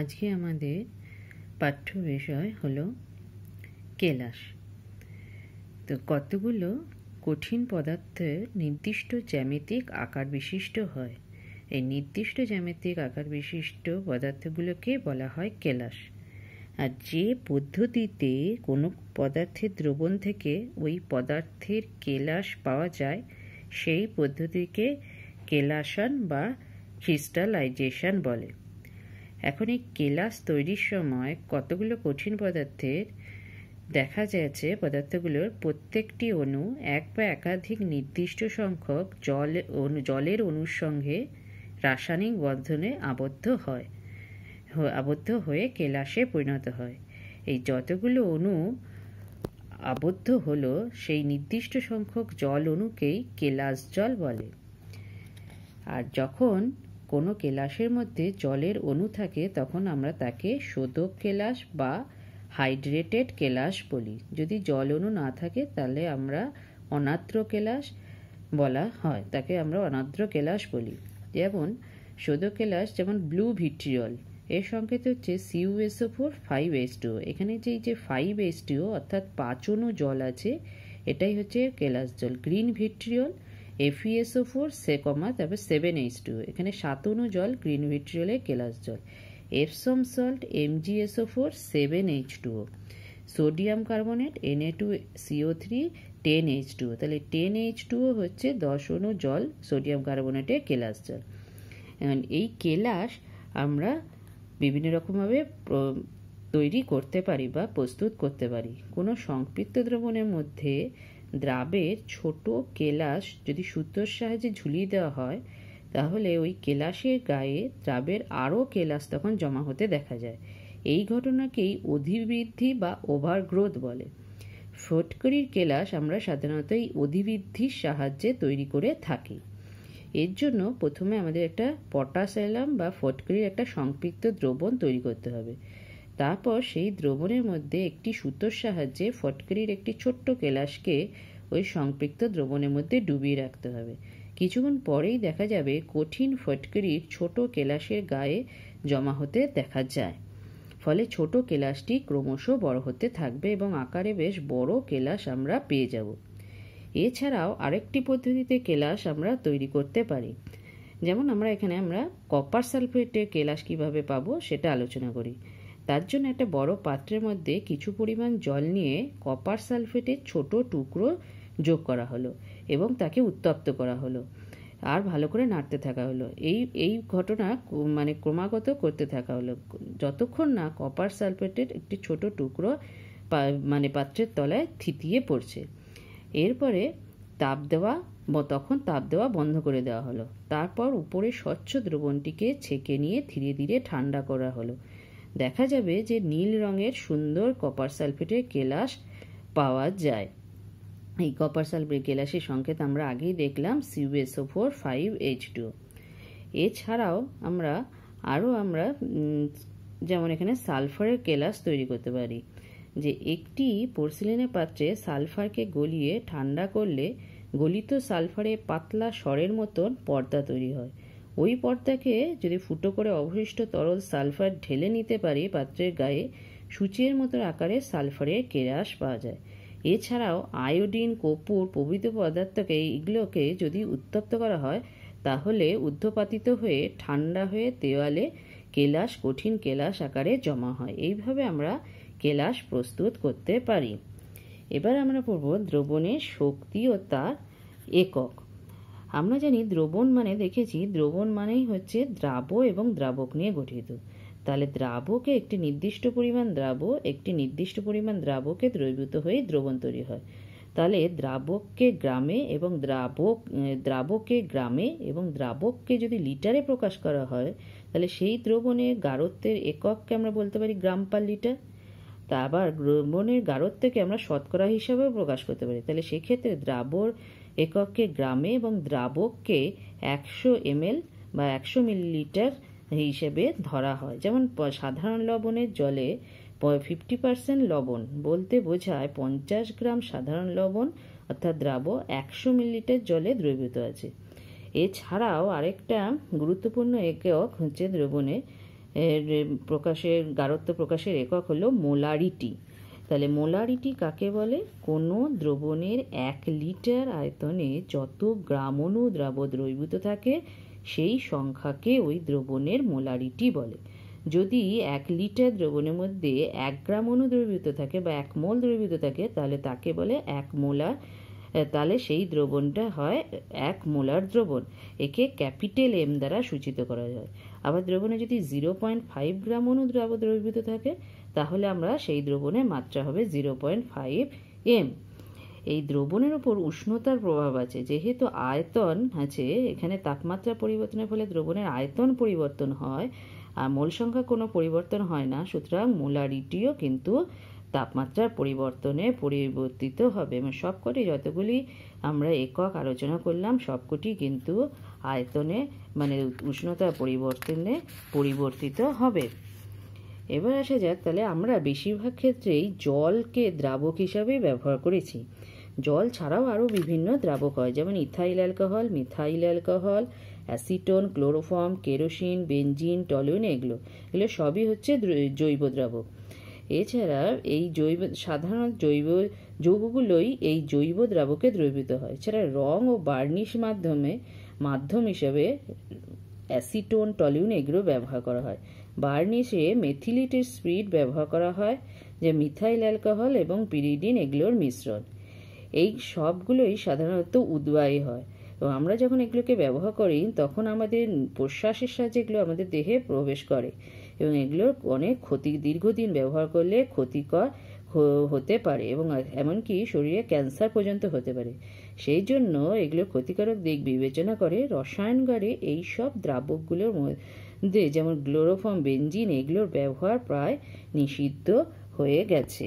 আজকে আমাদের পাঠ্য বিষয় হল কেলাস তো কতগুলো কঠিন পদার্থের নির্দিষ্ট জ্যামিতিক আকার বিশিষ্ট হয় এই নির্দিষ্ট জ্যামিতিক আকার বিশিষ্ট পদার্থগুলোকে বলা হয় কেলাস আর যে পদ্ধতিতে কোনো পদার্থের দ্রবণ থেকে ওই পদার্থের কেলাস পাওয়া যায় সেই পদ্ধতিকে কেলাসন বা ক্রিস্টালাইজেশন বলে এখন এই কেলাস তৈরির সময় কতগুলো কঠিন পদার্থের দেখা যাচ্ছে পদার্থগুলোর প্রত্যেকটি অণু এক বা একাধিক নির্দিষ্ট সংখ্যক জল অনু জলের অণুর সঙ্গে রাসায়নিক বন্ধনে আবদ্ধ হয় আবদ্ধ হয়ে কেলাসে পরিণত হয় এই যতগুলো অণু আবদ্ধ হলো সেই নির্দিষ্ট সংখ্যক জল অণুকেই কেলাস জল বলে আর যখন কোনো কেলাসের মধ্যে জলের অণু থাকে তখন আমরা তাকে শোধক কেলাস বা হাইড্রেটেড কেলাস বলি যদি জল অণু না থাকে তাহলে আমরা অনাদ্র কেলাস বলা হয় তাকে আমরা অনাদ্র কেলাস বলি যেমন শোধক কেলাস যেমন ব্লু ভিট্রিয়ল এর সংকেত হচ্ছে সিউএসও ফোর ফাইভ এসটিও এখানে যেই যে ফাইভ এসটিও অর্থাৎ পাচনু জল আছে এটাই হচ্ছে কেলাস জল গ্রিন ভিট্রিয়ল এফইএসও ফোর সে কমা তারপর সেভেন এইচ টু এখানে সাতনু জল গ্রিন ভিট্রিওলের কেলাস জল Epsom salt MGSO four seven H two sodium carbonate A two CO three ten H two তাহলে টেন এইচ টুও হচ্ছে দশ অনু জল সোডিয়াম কার্বনেটের কেলাস জল এই কেলাস আমরা বিভিন্ন রকমভাবে তৈরি করতে পারি বা প্রস্তুত করতে পারি কোনো সংপৃক্ত দ্রবণের মধ্যে দ্রাবের ছোট কেলাস যদি সূত্রর সাহায্যে ঝুলিয়ে দেওয়া হয় তাহলে ওই কেলাসের গায়ে দ্রাবের আরও কেলাস তখন জমা হতে দেখা যায় এই ঘটনাকেই অধিবৃদ্ধি বা ওভারগ্রোথ বলে ফটকরির কেলাস আমরা সাধারণত এই অধিবৃদ্ধির সাহায্যে তৈরি করে থাকি এর জন্য প্রথমে আমাদের একটা পটাশ বা ফটকরির একটা সম্পৃক্ত দ্রবণ তৈরি করতে হবে তারপর সেই দ্রবণের মধ্যে একটি সুতোর সাহায্যে ফটকরির একটি ছোট্ট কেলাসকে ওই সম্পৃক্ত দ্রবণের মধ্যে ডুবিয়ে রাখতে হবে কিছুক্ষণ পরেই দেখা যাবে কঠিন ফটকরির ছোট কেলাসের গায়ে জমা হতে দেখা যায় ফলে ছোট কেলাসটি ক্রমশ বড় হতে থাকবে এবং আকারে বেশ বড় কেলাস আমরা পেয়ে যাব এছাড়াও আরেকটি পদ্ধতিতে কেলাস আমরা তৈরি করতে পারি যেমন আমরা এখানে আমরা কপার সালফেটের কেলাস কিভাবে পাবো সেটা আলোচনা করি তার জন্য একটা বড় পাত্রের মধ্যে কিছু পরিমাণ জল নিয়ে কপার সালফেটের ছোট টুকরো যোগ করা হলো এবং তাকে উত্তপ্ত করা হলো আর ভালো করে নাড়তে থাকা হলো এই এই ঘটনা মানে ক্রমাগত করতে থাকা হলো যতক্ষণ না কপার সালফেটের একটি ছোট টুকরো মানে পাত্রের তলায় থিতিয়ে পড়ছে এরপরে তাপ দেওয়া তখন তাপ দেওয়া বন্ধ করে দেওয়া হলো তারপর উপরে স্বচ্ছ দ্রবণটিকে ছেঁকে নিয়ে ধীরে ধীরে ঠান্ডা করা হলো দেখা যাবে যে নীল রঙের সুন্দর কপার সালফেটের কেলাস পাওয়া যায় এই কপার সালফেট কেলাসের সংকেত আমরা আগেই দেখলাম CUSO four five H two এছাড়াও আমরা আরও আমরা যেমন এখানে সালফারের কেলাস তৈরি করতে পারি যে একটি পোর্সিলিনের পাত্রে সালফারকে গলিয়ে ঠান্ডা করলে গলিত সালফারে পাতলা স্বরের মতন পর্দা তৈরি হয় ওই পর্দাকে যদি ফুটো করে অবশিষ্ট তরল সালফার ঢেলে নিতে পারি পাত্রের গায়ে সূচের মতো আকারে সালফারের কেরাস পাওয়া যায় এছাড়াও আয়োডিন কপুর প্রভৃতি পদার্থকে এগুলোকে যদি উত্তপ্ত করা হয় তাহলে উদ্ধপাতিত হয়ে ঠান্ডা হয়ে দেওয়ালে কেলাস কঠিন কেলাস আকারে জমা হয় এইভাবে আমরা কেলাস প্রস্তুত করতে পারি এবার আমরা পড়ব দ্রবণের শক্তি ও তার একক আমরা জানি দ্রবণ মানে দেখেছি দ্রবণ মানেই হচ্ছে দ্রাব এবং দ্রাবক নিয়ে গঠিত তাহলে দ্রাবকে একটি নির্দিষ্ট পরিমাণ দ্রাব একটি নির্দিষ্ট পরিমাণ দ্রাবকে দ্রবীভূত হয়ে দ্রবণ তৈরি হয় তাহলে দ্রাবককে গ্রামে এবং দ্রাবক দ্রাবকে গ্রামে এবং দ্রাবককে যদি লিটারে প্রকাশ করা হয় তাহলে সেই দ্রবণে গারত্বের একককে আমরা বলতে পারি গ্রাম পার লিটার তা আবার দ্রবণের গারত্বকে আমরা শতকরা হিসাবেও প্রকাশ করতে পারি তাহলে সেক্ষেত্রে দ্রাবর এককে গ্রামে এবং দ্রাবককে একশো এমএল বা একশো মিলিলিটার হিসেবে ধরা হয় যেমন সাধারণ লবণের জলে ফিফটি পার্সেন্ট লবণ বলতে বোঝায় পঞ্চাশ গ্রাম সাধারণ লবণ অর্থাৎ দ্রাব একশো মিলিলিটার জলে দ্রবীভূত আছে এছাড়াও আরেকটা গুরুত্বপূর্ণ একক হচ্ছে দ্রবণে প্রকাশের গারত্ব প্রকাশের একক হলো মোলারিটি তাহলে মোলারিটি কাকে বলে কোনো দ্রবণের এক লিটার আয়তনে যত গ্রাম অণু দ্রাব দ্রবীভূত থাকে সেই সংখ্যাকে ওই দ্রবণের মোলারিটি বলে যদি এক লিটার দ্রবণের মধ্যে এক গ্রাম অণু দ্রবীভূত থাকে বা এক মোল দ্রবীভূত থাকে তাহলে তাকে বলে এক মোলার তাহলে সেই দ্রবণটা হয় এক মোলার দ্রবণ একে ক্যাপিটেল এম দ্বারা সূচিত করা যায় আবার দ্রবণে যদি জিরো পয়েন্ট ফাইভ গ্রাম অনু দ্রবীভূত থাকে তাহলে আমরা সেই দ্রবণের মাত্রা হবে জিরো পয়েন্ট ফাইভ এম এই দ্রবণের উপর উষ্ণতার প্রভাব আছে যেহেতু আয়তন আছে এখানে তাপমাত্রা পরিবর্তনের ফলে দ্রবণের আয়তন পরিবর্তন হয় আর মূল সংখ্যা কোনো পরিবর্তন হয় না সুতরাং মোলারিটিও কিন্তু তাপমাত্রার পরিবর্তনে পরিবর্তিত হবে এবং সবকটি যতগুলি আমরা একক আলোচনা করলাম সবকটি কিন্তু আয়তনে মানে উষ্ণতা পরিবর্তনে পরিবর্তিত হবে এবার আসা যাক তাহলে আমরা বেশিরভাগ ক্ষেত্রেই জলকে দ্রাবক হিসাবে ব্যবহার করেছি জল ছাড়াও আরও বিভিন্ন দ্রাবক হয় যেমন ethyl alcohol methyl alcohol acetone chloroform kerosene benzene toluene এগুলো এগুলো সবই হচ্ছে জৈব দ্রাবক এছাড়া এই জৈব সাধারণ জৈব যৌগগুলোই এই জৈব দ্রাবকে দ্রবীভূত হয় এছাড়া রং ও বার্নিশ মাধ্যমে মাধ্যম হিসেবে অ্যাসিটোন টলিউন এগুলো ব্যবহার করা হয় বার্নিশে মেথিলিটের স্পিড ব্যবহার করা হয় যে মিথাইল অ্যালকোহল এবং পিরিডিন এগুলোর মিশ্রণ এই সবগুলোই সাধারণত উদ্বায়ী হয় তো আমরা যখন এগুলোকে ব্যবহার করি তখন আমাদের প্রশ্বাসের সাহায্যে এগুলো আমাদের দেহে প্রবেশ করে এবং এগুলোর অনেক ক্ষতি দীর্ঘদিন ব্যবহার করলে ক্ষতিকর হতে পারে এবং এমনকি শরীরে ক্যান্সার পর্যন্ত হতে পারে সেই জন্য এগুলো ক্ষতিকারক দিক বিবেচনা করে রসায়নগারে এই সব দ্রাবকগুলোর মধ্যে যেমন গ্লোরোফর্ম বেঞ্জিন এগুলোর ব্যবহার প্রায় নিষিদ্ধ হয়ে গেছে